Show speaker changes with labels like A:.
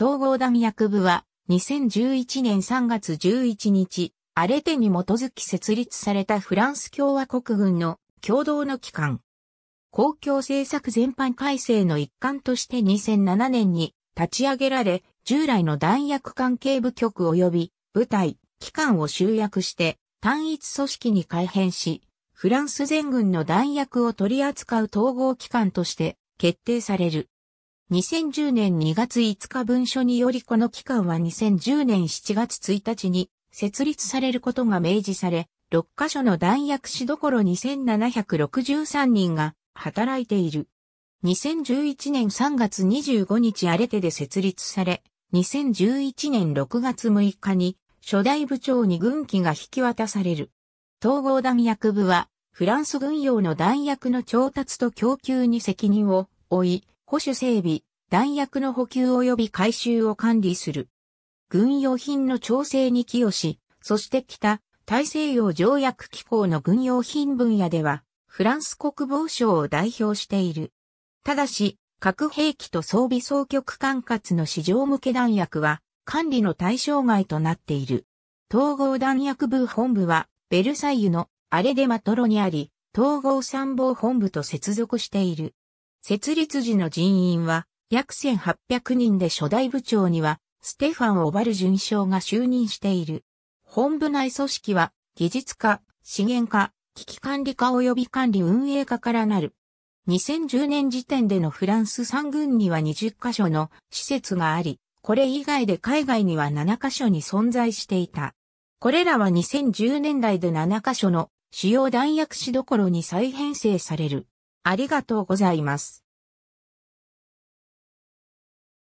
A: 統合弾薬部は2011年3
B: 月11日、アレテに基づき設立されたフランス共和国軍の共同の機関。公共政策全般改正の一環として2007年に立ち上げられ、従来の弾薬関係部局及び部隊、機関を集約して単一組織に改変し、フランス全軍の弾薬を取り扱う統合機関として決定される。2010年2月5日文書によりこの期間は2010年7月1日に設立されることが明示され、6カ所の弾薬師どころ2763人が働いている。2011年3月25日アレテで設立され、2011年6月6日に初代部長に軍機が引き渡される。統合弾薬部は、フランス軍用の弾薬の調達と供給に責任を負い、保守整備、弾薬の補給及び回収を管理する。軍用品の調整に寄与し、そして北、大西洋条約機構の軍用品分野では、フランス国防省を代表している。ただし、核兵器と装備総局管轄の市場向け弾薬は、管理の対象外となっている。統合弾薬部本部は、ベルサイユのアレデマトロにあり、統合参謀本部と接続している。設立時の人員は約1800人で初代部長には、ステファン・オバル准将が就任している。本部内組織は、技術課、資源課、危機管理課及び管理運営課からなる。2010年時点でのフランス3軍には20カ所の施設があり、これ以外で海外には7カ所に存在していた。これらは2010年代で7カ所の主要弾薬師どころ
A: に再編成される。ありがとうございます。